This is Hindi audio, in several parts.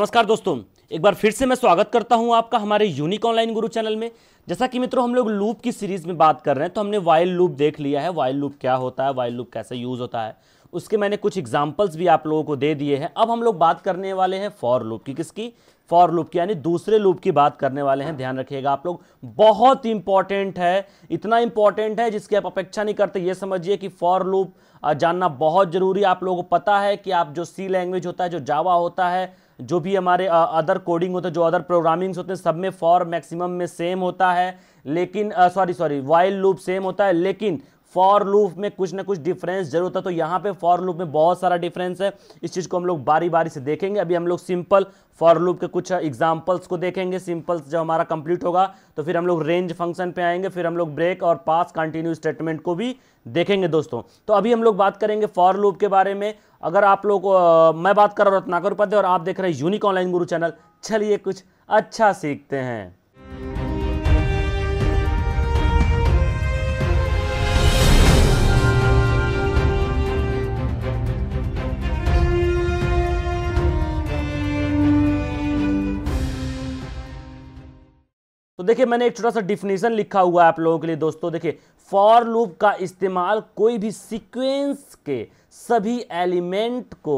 नमस्कार दोस्तों एक बार फिर से मैं स्वागत करता हूं आपका हमारे यूनिक ऑनलाइन गुरु चैनल में जैसा कि मित्रों हम लोग लूप की सीरीज में बात कर रहे हैं तो हमने वाइल्ड लूप देख लिया है वाइल्ड लूप क्या होता है वाइल्ड लूप कैसे यूज होता है उसके मैंने कुछ एग्जाम्पल्स भी आप लोगों को दे दिए हैं अब हम लोग बात करने वाले हैं फॉर लूप की किसकी फॉर लूप की यानी दूसरे लूप की बात करने वाले हैं ध्यान रखिएगा आप लोग बहुत इंपॉर्टेंट है इतना इंपॉर्टेंट है जिसकी आप अपेक्षा नहीं करते ये समझिए कि फॉर लूप जानना बहुत जरूरी आप लोगों को पता है कि आप जो सी लैंग्वेज होता है जो जावा होता है जो भी हमारे अदर कोडिंग होते हैं जो अदर प्रोग्रामिंग्स होते हैं सब में फॉर मैक्सिमम में सेम होता है लेकिन sorry sorry while loop same होता है लेकिन फॉर लूप में कुछ ना कुछ डिफरेंस जरूर था तो यहाँ पे फॉर लूप में बहुत सारा डिफरेंस है इस चीज़ को हम लोग बारी बारी से देखेंगे अभी हम लोग सिंपल फॉर लूप के कुछ एग्जाम्पल्स को देखेंगे सिंपल्स जब हमारा कंप्लीट होगा तो फिर हम लोग रेंज फंक्शन पे आएंगे फिर हम लोग ब्रेक और पास कंटिन्यू स्टेटमेंट को भी देखेंगे दोस्तों तो अभी हम लोग बात करेंगे फॉर लूप के बारे में अगर आप लोग मैं बात कर रहा हूँ रत्नाकर उपाध्याय और आप देख रहे हैं यूनिक ऑनलाइन गुरु चैनल चलिए कुछ अच्छा सीखते हैं तो देखिए मैंने एक छोटा सा डिफिनेशन लिखा हुआ है आप लोगों के लिए दोस्तों देखिए फॉर लूप का इस्तेमाल कोई भी सीक्वेंस के सभी एलिमेंट को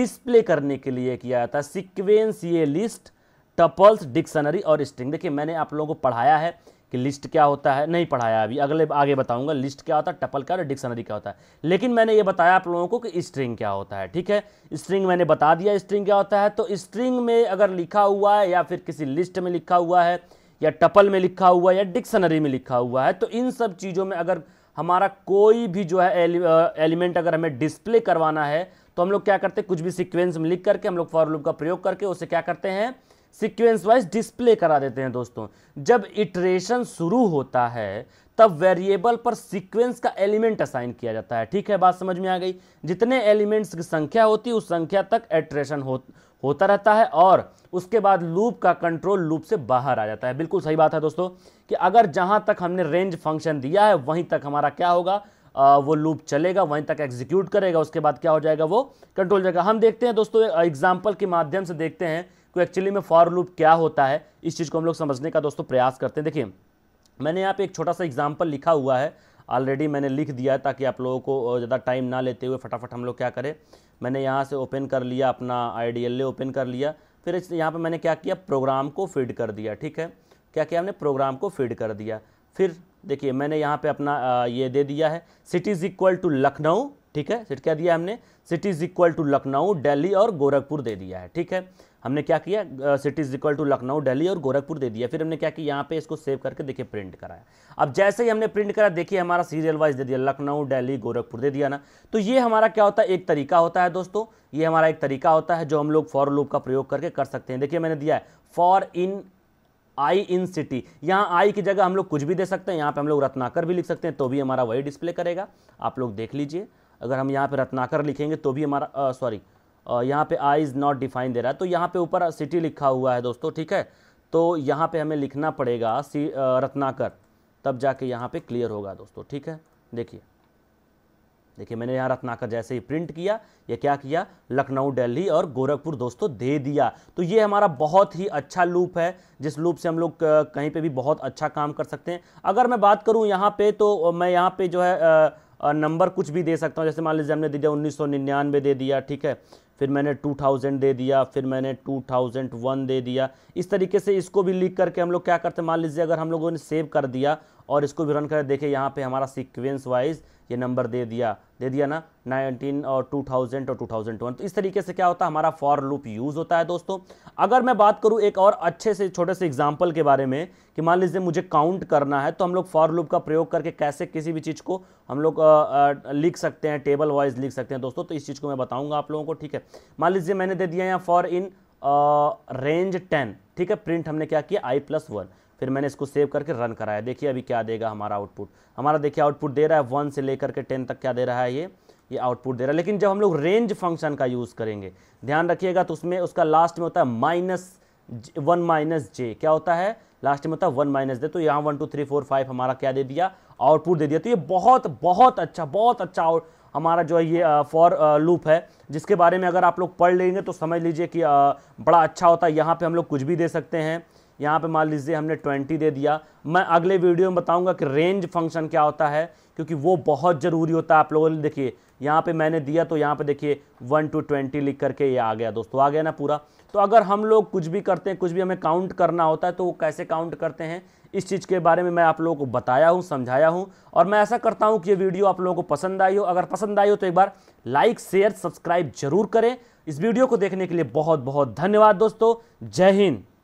डिस्प्ले करने के लिए किया जाता है सिक्वेंस ये लिस्ट टपल्स डिक्शनरी और स्ट्रिंग देखिए मैंने आप लोगों को पढ़ाया है कि लिस्ट क्या होता है नहीं पढ़ाया अभी अगले आगे बताऊंगा लिस्ट क्या होता है टपल क्या और डिक्शनरी क्या होता है लेकिन मैंने ये बताया आप लोगों को कि स्ट्रिंग क्या होता है ठीक है स्ट्रिंग मैंने बता दिया स्ट्रिंग क्या होता है तो स्ट्रिंग में अगर लिखा हुआ है या फिर किसी लिस्ट में लिखा हुआ है या टपल में लिखा हुआ है या डिक्शनरी में लिखा हुआ है तो इन सब चीज़ों में अगर हमारा कोई भी जो है एलिमेंट अगर हमें डिस्प्ले करवाना है तो हम लोग क्या करते हैं कुछ भी सिक्वेंस में लिख करके हम लोग फॉर लूप का प्रयोग करके उसे क्या करते हैं सिक्वेंस वाइज डिस्प्ले करा देते हैं दोस्तों जब इटरेशन शुरू होता है तब वेरिएबल पर सीक्वेंस का एलिमेंट असाइन किया जाता है ठीक है बात समझ में आ गई जितने एलिमेंट्स की संख्या होती है उस संख्या तक एट्रेशन हो, होता रहता है और उसके बाद लूप का कंट्रोल लूप से बाहर आ जाता है बिल्कुल सही बात है दोस्तों कि अगर जहां तक हमने रेंज फंक्शन दिया है वहीं तक हमारा क्या होगा आ, वो लूप चलेगा वहीं तक एग्जीक्यूट करेगा उसके बाद क्या हो जाएगा वो कंट्रोल जाएगा हम देखते हैं दोस्तों एग्जाम्पल के माध्यम से देखते हैं तो एक्चुअली में फॉर लूप क्या होता है इस चीज़ को हम लोग समझने का दोस्तों प्रयास करते हैं देखिए मैंने यहाँ पे एक छोटा सा एग्जाम्पल लिखा हुआ है ऑलरेडी मैंने लिख दिया है ताकि आप लोगों को ज़्यादा टाइम ना लेते हुए फटाफट हम लोग क्या करें मैंने यहाँ से ओपन कर लिया अपना आई ओपन कर लिया फिर यहाँ पर मैंने क्या किया प्रोग्राम को फीड कर दिया ठीक है क्या किया हमने प्रोग्राम को फीड कर दिया फिर देखिए मैंने यहाँ पे अपना ये दे दिया है city is equal to Lucknow ठीक है सिट क्या दिया हमने city is equal to Lucknow Delhi और गोरखपुर दे दिया है ठीक है हमने क्या किया city is equal to Lucknow Delhi और गोरखपुर दे दिया फिर हमने क्या किया यहाँ पे इसको सेव करके देखिए प्रिंट कराया अब जैसे ही हमने प्रिंट करा देखिए हमारा सीरियल वाइज दे दिया लखनऊ दिल्ली गोरखपुर दे दिया ना तो ये हमारा क्या होता है एक तरीका होता है दोस्तों ये हमारा एक तरीका होता है जो हम लोग फॉर लूप का प्रयोग करके कर सकते हैं देखिए मैंने दिया है for in I in city यहाँ आई की जगह हम लोग कुछ भी दे सकते हैं यहाँ पे हम लोग रत्नाकर भी लिख सकते हैं तो भी हमारा वही डिस्प्ले करेगा आप लोग देख लीजिए अगर हम यहाँ पे रत्नाकर लिखेंगे तो भी हमारा सॉरी यहाँ पे आई इज़ नॉट डिफाइन दे रहा है तो यहाँ पे ऊपर सिटी लिखा हुआ है दोस्तों ठीक है तो यहाँ पर हमें लिखना पड़ेगा सी रत्नाकर तब जाके यहाँ पर क्लियर होगा दोस्तों ठीक है देखिए देखिए मैंने यहाँ रत्नाकर जैसे ही प्रिंट किया ये क्या किया लखनऊ दिल्ली और गोरखपुर दोस्तों दे दिया तो ये हमारा बहुत ही अच्छा लूप है जिस लूप से हम लोग कहीं पे भी बहुत अच्छा काम कर सकते हैं अगर मैं बात करूँ यहाँ पे तो मैं यहाँ पे जो है नंबर कुछ भी दे सकता हूँ जैसे मान लीजिए हमने दे दिया उन्नीस दे दिया ठीक है फिर मैंने 2000 दे दिया फिर मैंने 2001 दे दिया इस तरीके से इसको भी लीक करके हम लोग क्या करते हैं मान लीजिए अगर हम लोगों ने सेव कर दिया और इसको भी रन कर देखे यहाँ पे हमारा सीक्वेंस वाइज ये नंबर दे दिया दे दिया ना 19 और 2000 और 2001 तो इस तरीके से क्या होता है हमारा फॉर लूप यूज़ होता है दोस्तों अगर मैं बात करूँ एक और अच्छे से छोटे से एग्जाम्पल के बारे में कि मान लीजिए मुझे काउंट करना है तो हम लोग फॉर लूप का प्रयोग करके कैसे किसी भी चीज़ को हम लोग लिख सकते हैं टेबल वाइज लिख सकते हैं दोस्तों तो इस चीज़ को मैं बताऊँगा आप लोगों को ठीक है मान लीजिए मैंने दे दिया यहाँ फॉर इन रेंज टेन ठीक है प्रिंट हमने क्या किया आई प्लस वन फिर मैंने इसको सेव करके रन कराया देखिए अभी क्या देगा हमारा आउटपुट हमारा देखिए आउटपुट दे रहा है वन से लेकर के टेन तक क्या दे रहा है ये ये आउटपुट दे रहा है लेकिन जब हम लोग रेंज फंक्शन का यूज़ करेंगे ध्यान रखिएगा तो उसमें उसका लास्ट में होता है माइनस वन माइनस जे क्या होता है लास्ट में होता है वन माइनस दे तो यहाँ one two three four five हमारा क्या दे दिया आउटपुट दे दिया तो ये बहुत बहुत अच्छा बहुत अच्छा आउट हमारा जो है ये फॉर लूप है जिसके बारे में अगर आप लोग पढ़ लेंगे तो समझ लीजिए कि बड़ा अच्छा होता है यहाँ पर हम लोग कुछ भी दे सकते हैं यहाँ पे मान लीजिए हमने 20 दे दिया मैं अगले वीडियो में बताऊंगा कि रेंज फंक्शन क्या होता है क्योंकि वो बहुत ज़रूरी होता है आप लोगों ने देखिए यहाँ पे मैंने दिया तो यहाँ पे देखिए वन टू ट्वेंटी लिख करके ये आ गया दोस्तों आ गया ना पूरा तो अगर हम लोग कुछ भी करते हैं कुछ भी हमें काउंट करना होता है तो वो कैसे काउंट करते हैं इस चीज़ के बारे में मैं आप लोगों को बताया हूँ समझाया हूँ और मैं ऐसा करता हूँ कि ये वीडियो आप लोगों को पसंद आई हो अगर पसंद आई हो तो एक बार लाइक शेयर सब्सक्राइब जरूर करें इस वीडियो को देखने के लिए बहुत बहुत धन्यवाद दोस्तों जय हिंद